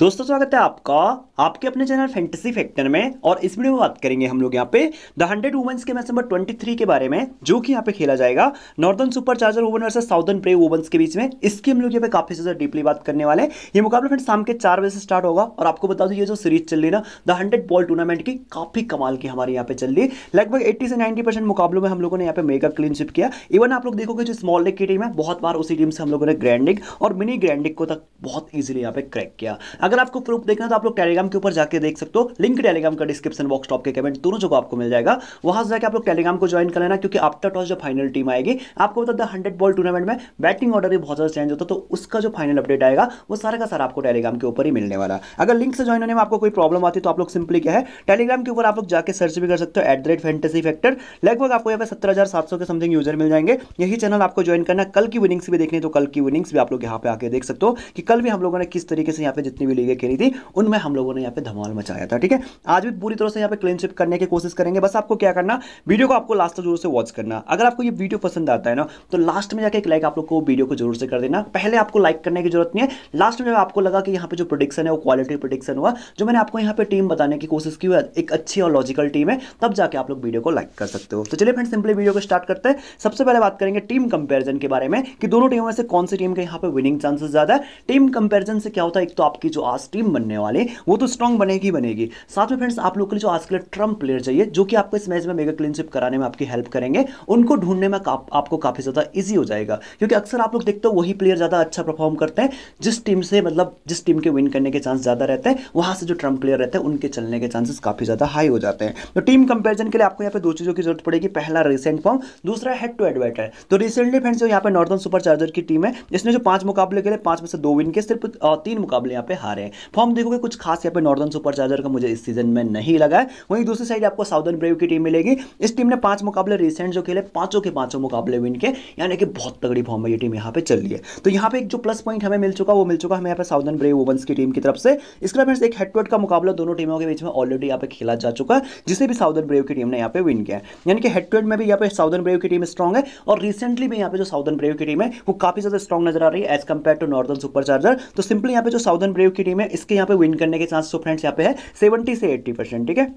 दोस्तों स्वागत है आपका आपके अपने चैनल फैंटेसी फैक्टर में और इस वीडियो में बात करेंगे हम लोग यहाँ पे द हंड्रेड वुमेंस के मैच नंबर 23 के बारे में जो कि यहाँ पे खेला जाएगा Northern Super Charger women versus Southern Brave women's के बीच में इसकी हम लोग यहाँ पे काफी ज्यादा डीपली बात करने वाले हैं ये मुकाबला फिर शाम के चार बजे से स्टार्ट होगा और आपको बता दू ये जो सीरीज चल रही ना द हंड्रेड बॉल टूर्नामेंट की काफी कमाल की हमारे यहाँ पे चल रही लगभग एट्टी से नाइन्टी मुकाबलों में हम लोगों ने यहाँ पे मेगा क्लीनशिप किया इवन आप लोग देखोगे जो स्मॉल लेग की टीम है बहुत बार उसी टीम से हम लोगों ने ग्रैंड और मिनी ग्रैंड को तक बहुत ईजिली यहाँ पे क्रैक किया अगर आपको प्रूफ देखना तो आप लोग टेलीग्राम के ऊपर जाकर देख सकते हो लिंक टेलीग्राम का डिस्क्रिप्शन बॉक्स टॉप के कमेंट दोनों जगह आपको मिल जाएगा वहां से जाकर आप लोग टेलीग्राम को ज्वाइन कर लेना क्योंकि आफ्टर टॉस जो फाइनल टीम आएगी आपको बता दें हंड्रेड बॉल टूर्नामेंट में बैटिंग ऑर्डर भी बहुत ज्यादा चेंज होता तो उसका जो फाइनल अपडेट आएगा वो सारा का सारा आपको टेलीग्राम के ऊपर ही मिलने वाला अगर लिंक से ज्वाइन होने में आपको कोई प्रॉब्लम आती तो आप लोग सिंपली क्या है टेलीग्राम के ऊपर आप लोग जाकर सर्च भी कर सकते हो at the rate fantasy factor लगभग आपको यहाँ पे सत्तर हजार सात सौ के समथिंग यूजर मिल जाएंगे यही चैनल आपको ज्वाइन करना कल की विनिंग्स भी देखने तो कल की विनिंग्स भी आप लोग यहाँ पे आके देख सकते हो कि कल भी हम लोगों ने किस तरीके से यहाँ पे जितनी भी लीगें खेली थी उनमें हम लोगों ने यहाँ पे धमाल मचाया था ठीक है आज भी पूरी तरह से यहाँ पे क्लीनशिप करने की कोशिश करेंगे बस आपको क्या करना वीडियो को आपको लास्ट तक जरूर से वॉच करना अगर आपको ये वीडियो पसंद आता है ना तो लास्ट में जाकर एक लाइक आप लोग को वीडियो को जरूर से कर देना पहले आपको लाइक करने की जरूरत नहीं है लास्ट में आपको लगा कि यहाँ पे जो प्रोडिक्शन है वो क्वालिटी प्रोडिक्शन हुआ जो मैंने आपको यहाँ पे टीम बताने की कोशिश की एक अच्छी और लॉजिकल टीम है तब जाके आप लोग वीडियो को लाइक कर सकते हो तो चलिए फ्रेंड सिंपली वीडियो को स्टार्ट करते हैं सबसे पहले बात करेंगे टीम कंपेरिजन के बारे में कि दोनों टीमों में से कौन सी टीम के यहाँ पे विनिंग चांसेस ज्यादा है टीम कंपेरिजन से क्या होता है एक तो आपकी जो आज टीम बनने वाले वो तो स्ट्रॉन्ग बनेगी बनेगी साथ में फ्रेंड्स आप लोग के लिए जो आज के लिए ट्रम्प प्लेयर चाहिए जो कि आपको इस मैच में मेगा क्लीनशिप कराने में आपकी हेल्प करेंगे उनको ढूंढने में का, आपको काफ़ी ज़्यादा ईजी हो जाएगा क्योंकि अक्सर आप लोग देखते हो वही प्लेयर ज़्यादा अच्छा परफॉर्म करते हैं जिस टीम से मतलब जिस टीम के विन करने के चांस ज़्यादा रहते हैं वहां से जो ट्रम्प प्लेयर रहते हैं उनके चलने के चांसेस काफ़ी ज़्यादा हाई हो जाते हैं तो टीम कंपेरिजन के लिए आपको यहाँ पे दो चीज़ों की जरूरत पड़ेगी पहला रिसेंट फॉर्म दूसरा हेड टू एडवेट है तो रिसेंटली फ्रेंड्स जो यहाँ पे नॉर्थन सुपर चार्जर की टीम है इसने जो पांच मुकाबले के लिए पांच में से दो विन के सिर्फ तीन मुकाबले यहाँ पे हार रहे हैं फॉर्म तो देखोगे कुछ खास यहाँ पे नॉर्दर्न सुपर चार्जर का मुझे इस सीजन में नहीं लगा है वहीं दूसरी साइड आपको साउदर्न ब्रेव की टीम मिलेगी इस टीम ने पांच मुकाबले रिसेंट जो खेले पांचों के पांचों मुकाबले विन के यानी कि बहुत तगड़ी फॉर्म में ये टीम यहाँ पे चल रही है तो यहाँ पे एक जो प्लस पॉइंट हमें मिल चुका वो मिल चुका हमें यहाँ पे साउदर्न ब्रेव ओवंस की टीम की तरफ से इसके अलावा एक हेड टू हेड का मुकाबला दोनों टीमों के बीच में ऑलरेडी यहाँ पे खेला जा चुका है जिसे भी साउदर्न ब्रेव की टीम ने यहाँ पे विन किया है यानी कि हेड टू हेड में भी यहाँ पे साउदर्न ब्रेव की टीम स्ट्रॉग है और रिसेंटली भी यहाँ पे जो साउदर्न ब्रेव की टीम है वो काफी ज्यादा स्ट्रॉग नजर आ रही है as compared to Northern Super Charger तो सिंपली यहाँ पे जो साउदर्न ब्रेव की टीम है इसके यहाँ पे विन करने के चांस फ्रेंड्स यहाँ पे है सेवेंटी से एट्टी परसेंट ठीक है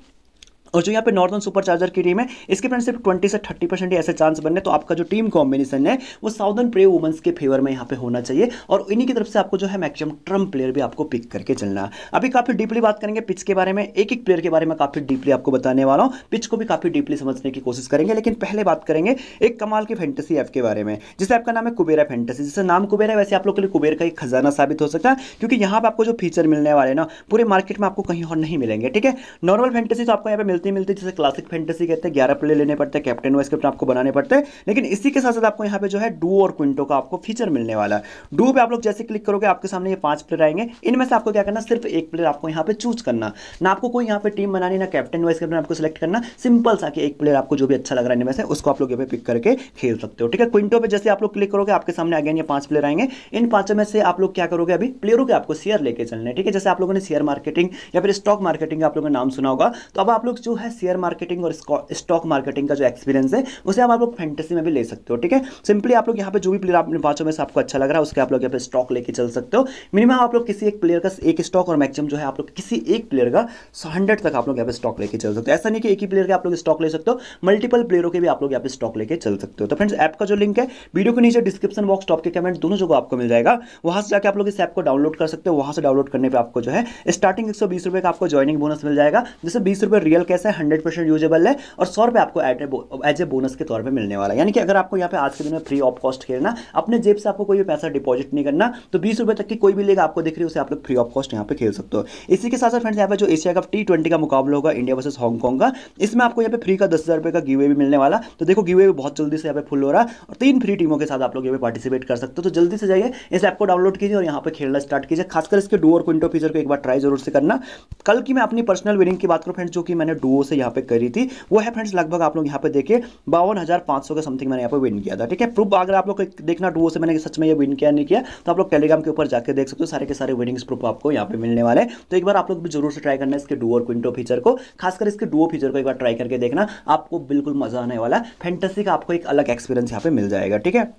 और जो यहाँ पे नॉर्दर्न सुपर चार्जर की टीम है इसके फ्रेंड सिर्फ ट्वेंटी से थर्टी परसेंट ऐसे चांस बनने तो आपका जो टीम कॉम्बिनेशन है वो साउदर्न प्रे वुमेंस के फेवर में यहाँ पे होना चाहिए और इन्हीं की तरफ से आपको जो है मैक्सिमम ट्रम्प प्लेयर भी आपको पिक करके चलना अभी काफी डीपली बात करेंगे पिच के बारे में एक एक प्लेयर के बारे में काफी डीपली आपको बताने वाला हूँ पिच को भी काफी डीपली समझने की कोशिश करेंगे लेकिन पहले बात करेंगे एक कमाल की फैंटेसी ऐप के बारे में जिसे आपका नाम है कुबेरा फैंटेसी जिससे नाम कुबेरा है वैसे आप लोग के लिए कुबेर का एक खजाना साबित हो सकता है क्योंकि यहाँ पर आपको जो फीचर मिलने वाले ना पूरे मार्केट में आपको कहीं और नहीं मिलेंगे ठीक है नॉर्मल फैंटेसी तो आपको यहाँ पर मिलते मिलते जैसे क्लासिक फैंटेसी कहते हैं ग्यारह प्ले लेने पड़ते हैं कैप्टन वाइस कैप्टन आपको बनाने पड़ते हैं लेकिन इसी के साथ साथ आपको यहाँ पे जो है डू और क्विंटो का आपको फीचर मिलने वाला है डू पे आप लोग जैसे क्लिक करोगे आपके सामने ये पांच प्लेयर आएंगे इनमें से आपको क्या करना सिर्फ एक प्लेयर आपको यहाँ पे चूज करना ना आपको कोई यहाँ पे टीम बनानी ना कैप्टन वाइस कैप्टन आपको सिलेक्ट करना सिंपल सा कि एक प्लेयर आपको जो भी अच्छा लग रहा है इनमें से उसको आप लोग यहाँ पे पिक करके खेल सकते हो ठीक है क्विंटो पे जैसे आप लोग क्लिक करोगे आपके सामने अगेन ये पांच प्लेयर आएंगे इन पांचों में से आप लोग क्या करोगे अभी प्लेयरों के आपको शेयर लेके चलने ठीक है जैसे आप लोगों ने शेयर मार्केटिंग या फिर स्टॉक मार्केटिंग आप लोगों का नाम सुना होगा तो अब आप लोग जो है शेयर मार्केटिंग और स्टॉक मार्केटिंग का जो एक्सपीरियंस है उसे आप लोग फैंटेसी में भी ले सकते हो ठीक है सिंपली आप लोग यहाँ पे जो भी प्लेयर आपने पाँचों में से आपको अच्छा लग रहा है उसके आप लोग यहाँ पे स्टॉक लेके चल सकते हो मिनिमम आप लोग किसी एक प्लेयर का एक स्टॉक और मैक्सिमम जो है आप लोग किसी एक प्लेयर का हंड्रेड तक आप लोग यहाँ पे स्टॉक लेके चल सकते हो ऐसा नहीं कि एक ही प्लेयर का आप लोग स्टॉक ले सकते हो मल्टीपल प्लेयरों के भी आप लोग यहाँ पे स्टॉक लेके चल सकते हो तो फ्रेंड्स ऐप का जो लिंक है वीडियो के नीचे डिस्क्रिप्शन बॉक्स टॉप के कमेंट दोनों जगह आपको मिल जाएगा वहां से जाकर आप लोग इस ऐप को डाउनलोड कर सकते हो वहां से डाउनलोड करने पर आपको जो है स्टार्टिंग एक का आपको ज्वाइनिंग बोनस मिल जाएगा जैसे बीस रियल कैश कैसा है हंड्रेड परसेंट यूजेबल है और सौ रुपये आपको एज ए बोनस के तौर पर मिलने वाला है यानी कि अगर आपको यहाँ पे आज के दिन में फ्री ऑफ कॉस्ट खेलना अपने जेब से आपको कोई भी पैसा डिपॉजिट नहीं करना तो बीस रुपये तक की कोई भी लीग आपको दिख रही है उसे आप लोग फ्री ऑफ कॉस्ट यहाँ पे खेल सकते हो इसी के साथ साथ फ्रेंड्स यहाँ पे जो एशिया कप टी ट्वेंटी का मुकाबला होगा इंडिया वर्सेज हांगकॉन्ग का इसमें आपको यहाँ पे फ्री का दस हज़ार रुपये का गिवे भी मिलने वाला तो देखो गिवे भी बहुत जल्दी से यहाँ पे फुल हो रहा और तीन फ्री टीमों के साथ आप लोग यहाँ पे पार्टिसिपेट कर सकते हो तो जल्दी से जाइए इस ऐप को डाउनलोड कीजिए और यहाँ पर खेलना स्टार्ट कीजिए खासकर इसके डू और क्विंटो फीचर को एक बार ट्राई जरूर से करना कल की मैं अपनी पर्सनल विनिंग की बात करूँ फ्रेंड्स जो कि मैंने डू टू से यहाँ पे करी थी वो है फ्रेंड्स लगभग आप लोग यहाँ पे देखिए बावन हज़ार पाँच सौ का समथिंग मैंने यहाँ पे विन किया था ठीक है प्रूफ अगर आप लोग देखना टू से मैंने सच में ये विन किया नहीं किया तो आप लोग टेलीग्राम के ऊपर जाकर देख सकते हो सारे के सारे विनिंग्स प्रूफ आपको यहाँ पे मिलने वाले तो एक बार आप लोग भी जरूर से ट्राई करना इसके डू और क्विंटो फीचर को खासकर इसके डुओ फीचर को एक बार ट्राई करके देखना आपको बिल्कुल मजा आने वाला है का आपको एक अलग एक्सपीरियंस यहाँ पे मिल जाएगा ठीक है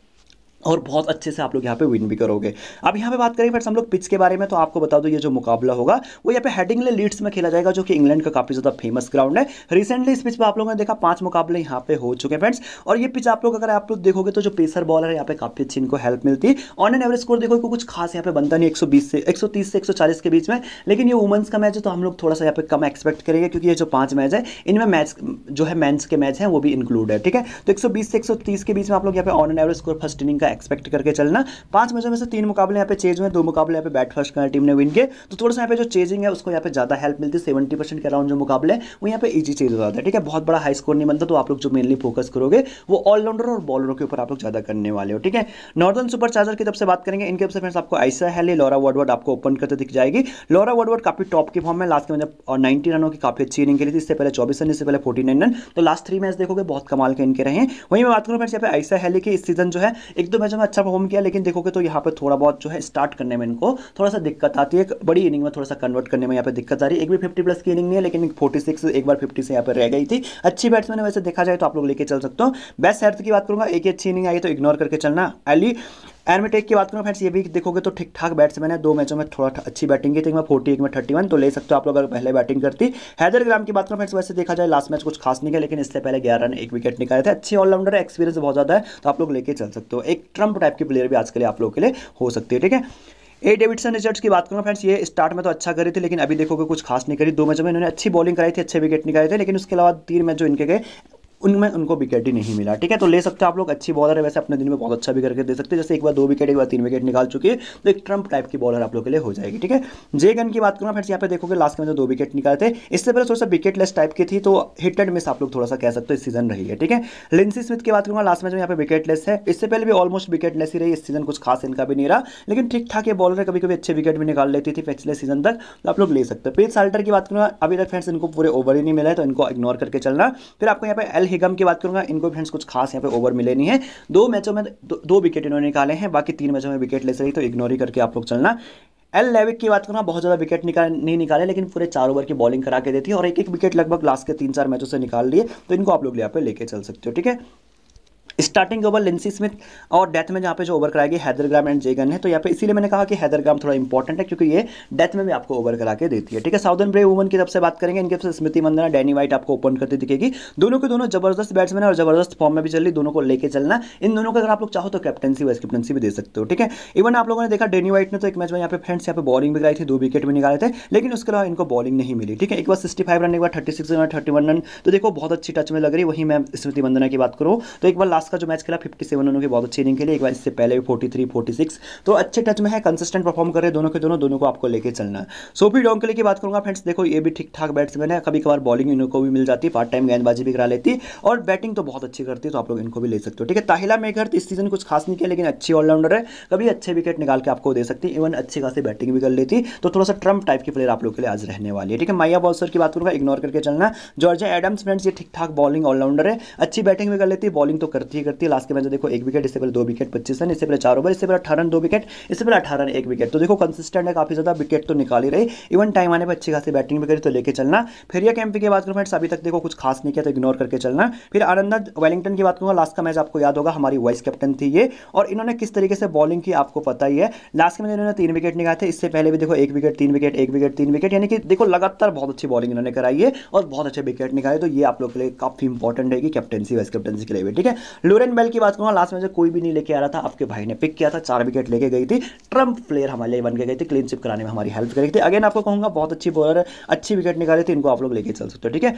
और बहुत अच्छे से आप लोग यहाँ पे विन भी करोगे अब यहाँ पे बात करें फ्रेंड्स हम लोग पिच के बारे में तो आपको बता दो ये जो मुकाबला होगा वो यहाँ पे हेडिंगले लीड्स में खेला जाएगा जो कि इंग्लैंड का काफ़ी ज़्यादा फेमस ग्राउंड है रिसेंटली इस पिच पे आप लोगों ने देखा पांच मुकाबले यहाँ पे हो चुके हैं फ्रेंड्स और ये पिच आप लोग अगर आप लोग देखोगे तो जो पेसर बॉलर है यहाँ पे काफ़ी अच्छी इनको हेल्प मिलती है ऑन एन एवरेज स्कोर देखो कुछ खास यहाँ पे बनता नहीं एक से एक से एक के बीच में लेकिन ये वुमेंस का मैच है तो हम लोग थोड़ा सा यहाँ पे कम एक्सपेक्ट करेंगे क्योंकि ये जो पांच मैच है इनमें मैच जो है मैं के मैच है वो भी इंक्लूड है ठीक है तो एक से एक के बीच में आप लोग यहाँ पे on and average score first inning का एक्सपेक्ट करके चलना पांच मैचों में से तीन मुकाबले यहाँ पे चेज हुए दो मुकाबले यहाँ पे बैट फर्स्ट करना टीम ने विन किए तो थोड़ा सा यहाँ पे जो चेजिंग है उसको यहाँ पे ज्यादा हेल्प मिलती है सेवेंटी परसेंट के अराउंड जो मुकाबले हैं वो यहाँ पे ईजी चेज हो जाता है ठीक है बहुत बड़ा हाई स्कोर नहीं बनता तो आप लोग जो मेनली फोकस करोगे वो ऑलराउंडर और बॉलरों के ऊपर आप लोग ज्यादा करने वाले हो ठीक है नॉर्दर्न सुपर चार्जर की तरफ से बात करेंगे इनके फ्रेंड्स आपको ऐसा है लॉरा वर्डवर्ड आपको ओपन करते दिख जाएगी लॉरा वर्डवर्ड काफी टॉप की फॉर्म में लास्ट के मतलब नाइनटी रनों की काफी अच्छी इनिंग खेली थी इससे पहले चौबीस रन इससे पहले फोर्टी रन तो लास्ट थ्री मैच देखोगे बहुत कमाल के इनके रहे वहीं मैं बात करूँ फ्रेंड्स यहाँ पे ऐसा है की इस सीजन जो है एक दो तो मैच में अच्छा परफॉर्म किया लेकिन देखोगे तो यहाँ पर थोड़ा बहुत जो है स्टार्ट करने में इनको थोड़ा सा दिक्कत आती है एक बड़ी इनिंग में थोड़ा सा कन्वर्ट करने में यहाँ पर दिक्कत आ रही है एक भी फिफ्टी प्लस की इनिंग नहीं है लेकिन फोर्टी सिक्स एक बार फिफ्टी से यहाँ पर रह गई थी अच्छी बैट्समैन वैसे देखा जाए तो आप लोग लेके चल सकते हो बेस्ट हेल्थ की बात करूँगा एक ही अच्छी इनिंग आई तो इग्नोर करके चलना एली एन में टेक की बात करूँ फ्रेंड्स ये भी देखोगे तो ठीक ठाक बैट्समैन है दो मैचों में थोड़ा अच्छी बैटिंग की थी मैं फोर्टी एक में थर्टी वन तो ले सकते हो आप लोग अगर पहले बैटिंग करती हैदर ग्राम की बात करूँ फ्रेंड्स वैसे देखा जाए लास्ट मैच कुछ खास नहीं है लेकिन इससे पहले ग्यारह रन एक विकेट निकाले थे अच्छे ऑलराउंडर है एक्सपीरियंस बहुत ज़्यादा है तो आप लोग लेकर चल सकते हो एक ट्रम्प टाइप की प्लेयर भी आज के लिए आप लोग के लिए हो सकती है ठीक है ए डेविडसन रिचर्ड्स की बात करूँ फ्रेंड्स ये स्टार्ट में तो अच्छा करी थी लेकिन अभी देखोगे कुछ खास नहीं करी दो मैचों में इन्होंने अच्छी बॉलिंग कराई थी अच्छे विकेट निकाले थे लेकिन उसके अलावा तीन मैच जो इनके गए उनमें उनको विकेट ही नहीं मिला ठीक है तो ले सकते हो आप लोग अच्छी बॉलर है वैसे अपने दिन में बहुत अच्छा भी करके दे सकते हैं जैसे एक बार दो विकेट एक बार तीन विकेट निकाल चुके तो एक ट्रंप टाइप की बॉलर आप लोग के लिए हो जाएगी ठीक है जे गन की बात करूँ फिर यहाँ पे देखोगे लास्ट के में जो दो विकेट निकाले थे इससे पहले थोड़ा सा विकेटलेस टाइप की थी तो हिट एंड मिस आप लोग थोड़ा सा कह सकते हो इस सीजन रही है ठीक है लिंसी स्मिथ की बात करूँगा लास्ट मैच में यहाँ पे विकेटलेस है इससे पहले भी ऑलमोस्ट विकेटलेस ही रही इस सीजन कुछ खास इनका भी नहीं रहा लेकिन ठीक ठाक ये बॉलर है कभी कभी अच्छे विकेट भी निकाल लेती थी पिछले सीजन तक तो आप लोग ले सकते हो पेज साल्टर की बात करूँगा अभी तक फ्रेंड्स इनको पूरे ओवर ही नहीं मिला है तो इनको इग्नोर करके चलना फिर आपको यहाँ पे एल हिगम की बात करूंगा इनको फ्रेंड्स कुछ खास यहाँ पे ओवर मिले नहीं है दो मैचों में दो, दो विकेट इन्होंने निकाले हैं बाकी तीन मैचों में विकेट ले सही तो इग्नोर ही करके आप लोग चलना एल लेविक की बात करना बहुत ज़्यादा विकेट निकाल नहीं निकाले लेकिन पूरे चार ओवर की बॉलिंग करा के देती है और एक एक विकेट लगभग लास्ट के तीन चार मैचों से निकाल लिए तो इनको आप लोग यहाँ पे लेके चल सकते हो ठीक है स्टार्टिंग ओवर लिंसी स्मिथ और डेथ में जहाँ पे जो ओवर कराएगी हैदरग्राम एंड जेगन है तो यहाँ पे इसीलिए मैंने कहा कि हैदरग्राम थोड़ा इंपॉर्टेंट है क्योंकि ये डेथ में भी आपको ओवर करा के देती है ठीक है साउदर्न ब्रेव वुमन की तरफ से बात करेंगे इनके तरफ स्मृति मंदना डैनी वाइट आपको ओपन करती दिखेगी दोनों के दोनों जबरदस्त बैट्समैन और जबरदस्त फॉर्म में भी चल दोनों को लेकर चलना इन दोनों का अगर आप लोग चाहो तो कैप्टनसी वाइस कैप्टनसी भी दे सकते हो ठीक है इवन आप लोगों ने देखा डेनी वाइट ने तो एक मैच में यहाँ पे फ्रेंड्स यहाँ पे बॉलिंग भी कराई थी दो विकेट भी निकाले थे लेकिन उसके अलावा इनको बॉलिंग नहीं मिली ठीक है एक बार सिक्सटी फाइव रन एक बार thirty six run thirty one run तो देखो बहुत अच्छी टच में लग रही वही मैं स्मृति मंदना की बात करूँ तो एक बार लास्ट का जो मैच खेला फिफ्टी सेवन उन्होंने बहुत अच्छी इनिंग खेली एक बार इससे पहले भी फोर्टी थ्री फोर्टी सिक्स तो अच्छे टच में है कंसिस्टेंट परफॉर्म कर रहे दोनों के दोनों दोनों को आपको लेकर चलना सोफी डॉन्ग के लिए की बात करूंगा फ्रेंड्स देखो ये भी ठीक ठाक बैट्समैन है कभी कभार बॉलिंग इनको भी मिल जाती है पार्ट टाइम गेंदबाजी भी करा लेती और बैटिंग तो बहुत अच्छी करती है तो आप लोग इनको भी ले सकते हो ठीक है ताहिला मेघर तो इस सीजन कुछ खास नहीं किया लेकिन अच्छी ऑलराउंडर है कभी अच्छे विकेट निकाल के आपको दे सकती है इवन अच्छी खासी बैटिंग भी कर लेती तो थोड़ा सा ट्रम्प टाइप की प्लेयर आप लोग के लिए आज रहने वाली है ठीक है माया बॉल्सर की बात करूंगा इग्नोर करके चलना जॉर्जा एडम्स फ्रेंड्स ये ठीक ठाक बॉलिंग ऑलराउंडर है अच्छी बैटिंग भी कर लेती है बॉलिंग तो करती है एंट्री करती है लास्ट के मैच में देखो एक विकेट इससे पहले दो विकेट पच्चीस रन इससे पहले चार ओवर इससे पहले अठारह दो विकेट इससे पहले अठारह एक विकेट तो देखो कंसिस्टेंट है काफी ज्यादा विकेट तो निकाल ही रही इवन टाइम आने पर अच्छी खासी बैटिंग भी करी तो लेकर चलना फिर यह कैंपी की बात करूँ फ्रेंड्स अभी तक देखो कुछ खास नहीं किया तो इग्नोर करके चलना फिर आनंदा वेलिंगटन की बात करूँगा लास्ट का मैच आपको याद होगा हमारी वाइस कैप्टन थी ये और इन्होंने किस तरीके से बॉलिंग की आपको पता ही है लास्ट के मैच इन्होंने तीन विकेट निकाले थे इससे पहले भी देखो एक विकेट तीन विकेट एक विकेट तीन विकेट यानी कि देखो लगातार बहुत अच्छी बॉलिंग इन्होंने कराई है और बहुत अच्छे विकेट निकाले तो ये आप लोग के लिए काफी इंपॉर्टेंट है कि कैप्टनसी वाइस कैप्टनसी के लिए भी ठीक है लोरेन बेल की बात करूँगा लास्ट में से कोई भी नहीं लेके आ रहा था आपके भाई ने पिक किया था चार विकेट लेके गई थी ट्रम्प प्लेयर हमारे लिए बन के गई थी शिप कराने में हमारी हेल्प करी थी अगेन आपको कहूँगा बहुत अच्छी बॉलर है अच्छी विकेट निकाली थी इनको आप लोग लेके चल सकते हो ठीक है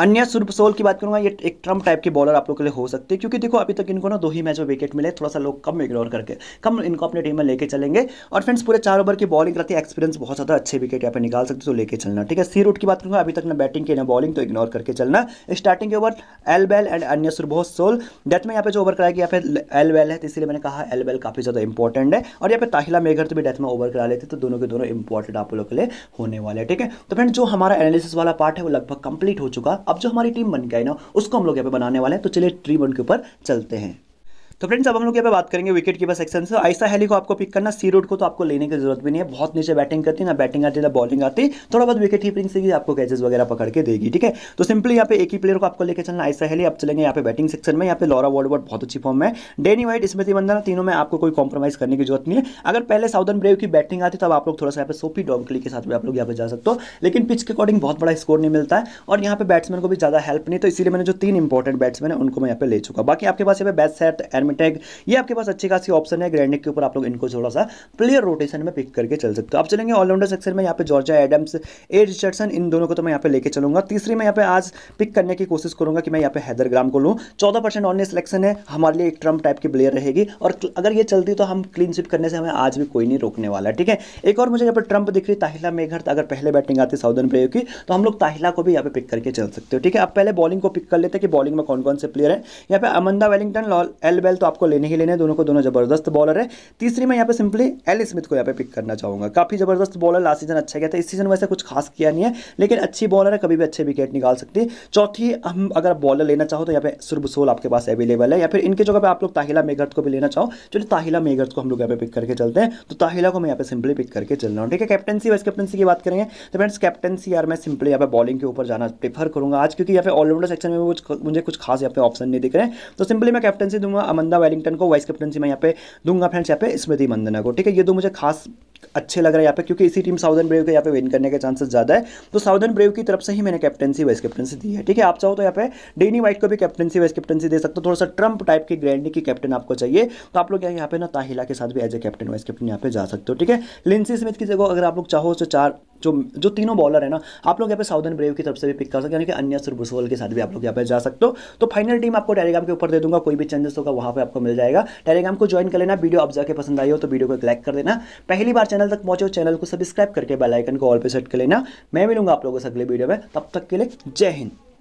अन्य सुरपसोल की बात करूंगा ये एक ट्रम्प टाइप के बॉलर आप लोग के लिए हो सकते हैं क्योंकि देखो अभी तक इनको ना दो ही मैच में विकेट मिले थोड़ा सा लोग कम इग्नोर करके कम इनको अपने टीम में लेके चलेंगे और फ्रेंड्स पूरे चार ओवर की बॉलिंग रहती है एक्सपीरियंस बहुत ज़्यादा अच्छे विकेट यहाँ पर निकाल सकते तो लेकर चलना ठीक है सी रूट की बात करूँगा अभी तक ना बैटिंग की ना बॉलिंग तो इग्नोर करके चलना स्टार्टिंग के over L Bell and Anya सोल डेथ में यहाँ पे जो ओवर कराएगी यहाँ पे एल बैल है तो इसलिए मैंने कहा एल बैल काफ़ी ज़्यादा इंपॉर्टेंट है और यहाँ पे ताहिला मेघर तो भी डेथ में ओवर करा लेते तो दोनों के दोनों इंपॉर्टेंट आप लोग के लिए होने वाले ठीक है तो फ्रेंड जो हमारा एनालिसिस वाला पार्ट है वो लगभग कंप्लीट हो चुका अब जो हमारी टीम बन गई ना उसको हम लोग यहाँ पे बनाने वाले हैं तो चलिए ट्री बन के ऊपर चलते हैं तो फ्रेंड्स अब हम लोग यहाँ पे बात करेंगे विकेट कीपर सेक्शन से ऐसा हेली को आपको पिक करना सी रोड को तो आपको लेने की जरूरत भी नहीं है बहुत नीचे बैटिंग करती है ना बैटिंग आती है ना बॉलिंग आती है थोड़ा बहुत विकेट कीपिंग से ही आपको कैचेस वगैरह पकड़ के देगी ठीक है तो सिंपली यहाँ पे एक ही प्लेयर को आपको लेकर चलना ऐसा हेली आप चलेंगे यहाँ पे बैटिंग सेक्शन में यहाँ पे लॉरा वर्ड बहुत अच्छी फॉर्म है डेनी वाइट स्मृति बंदा तीनों में आपको कोई कॉम्प्रोमाइज करने की जरूरत नहीं है अगर पहले साउदर्न ब्रेव की बैटिंग आती तब आप लोग थोड़ा सा यहाँ पे सोफी डॉमकली के साथ भी आप लोग यहाँ पे जा सकते हो लेकिन पिच के अकॉर्डिंग बहुत बड़ा स्कोर नहीं मिलता है और यहाँ पे बैट्समैन को भी ज्यादा हेल्प नहीं तो इसलिए मैंने जो तीन इंपॉर्टेंट बैट्समैन है उनको मैं यहाँ पे ले चुका बाकी आपके पास यहाँ पे बैट सेट एंड टैग ये आपके पास अच्छी खासी ऑप्शन है ग्रैंडिक के ऊपर आप लोग इनको थोड़ा सा प्लेयर रोटेशन में पिक करके चल सकते हो आप चलेंगे ऑलराउंडर सेक्शन में यहाँ पे जॉर्जा एडम्स ए रिचर्डसन इन दोनों को तो मैं यहाँ पे लेके चलूंगा तीसरी मैं यहाँ पे आज पिक करने की कोशिश करूंगा कि मैं यहाँ पे हैदरग्राम को लूँ चौदह परसेंट ऑनली सिलेक्शन है हमारे लिए एक ट्रम्प टाइप की प्लेयर रहेगी और अगर ये चलती तो हम क्लीन स्विप करने से हमें आज भी कोई नहीं रोकने वाला ठीक है एक और मुझे यहाँ पर ट्रंप दिख रही ताहिला मेघर अगर पहले बैटिंग आती साउदर्न प्लेयर की तो हम लोग ताहिला को भी यहाँ पे पिक करके चल सकते हो ठीक है आप पहले बॉलिंग को पिक कर लेते हैं कि बॉलिंग में कौन कौन से प्लेयर है यहाँ पे अमंदा वेलिंगटन एल बेल तो आपको लेने ही लेने दोनों को दोनों जबरदस्त बॉलर है तीसरी मैं यहाँ पे सिंपली एल स्मिथ को यहाँ पे पिक करना चाहूँगा काफ़ी जबरदस्त बॉलर लास्ट सीजन अच्छा गया था इस सीजन वैसे कुछ खास किया नहीं है लेकिन अच्छी बॉलर है कभी भी अच्छे विकेट निकाल सकती है चौथी हम अगर बॉलर लेना चाहो तो यहाँ पे सुरबसोल आपके पास अवेलेबल है या फिर इनके जगह पर आप लोग ताहिला मेघर्थ को भी लेना चाहो चलो ताहिला मेघर्थ को हम लोग यहाँ पे पिक करके चलते हैं तो ताहिला को मैं यहाँ पे सिंपली पिक करके चल रहा हूँ ठीक है कैप्टनसी वाइस कैप्टनसी की बात करेंगे तो फ्रेंड्स कैप्टनसी यार मैं सिंपली यहाँ पे बॉलिंग के ऊपर जाना प्रीफर करूँगा आज क्योंकि यहाँ पे ऑलराउंडर सेक्शन में मुझे कुछ खास यहाँ पे ऑप्शन नहीं दिख रहे हैं तो सिंपली मैं कैप्टनसी दूंगा अमन वेलिंगटन को वाइस कैप्टनसी मैं यहाँ पे दूंगा फ्रेंड्स यहाँ पे स्मृति मंदना को ठीक है ये दो मुझे खास अच्छे लग रहा है यहाँ पे क्योंकि इसी टीम साउदर्न ब्रेव के यहाँ पे विन करने के चांसेस ज़्यादा है तो साउदर्न ब्रेव की तरफ से ही मैंने कैप्टनसी वाइस कैप्टनसी दी है ठीक है आप चाहो तो यहाँ पे डेनी वाइट को भी कैप्टनसी वाइस कैप्टनसी दे सकते हो थोड़ा सा ट्रंप टाइप की ग्रैंडी की कैप्टन आपको चाहिए तो आप लोग यहाँ पे ना ताहिला के साथ भी as a captain vice captain यहाँ पे जा सकते हो ठीक है लिंसी स्मिथ की जगह अगर आप लोग चाहो तो चार जो जो तीनों बॉलर है ना आप लोग यहाँ पे साउदर्न ब्रेव की तरफ से भी पिक कर सकते हो यानी कि अन्य के साथ भी आप लोग यहाँ पे जा सकते हो तो फाइनल टीम आपको टेलीग्राम के ऊपर दे दूंगा कोई भी चेंजेस होगा वहाँ पे आपको मिल जाएगा टेलीग्राम को ज्वाइन कर लेना वीडियो आप जाके पसंद आई हो तो वीडियो को क्लिक कर देना पहली बार चैनल तक पहुंचे हो चैनल को सब्सक्राइब करके बेलाइकन को ऑल पर सेट कर लेना मैं मिलूंगा आप लोगों से अगले वीडियो में तब तक के लिए जय हिंद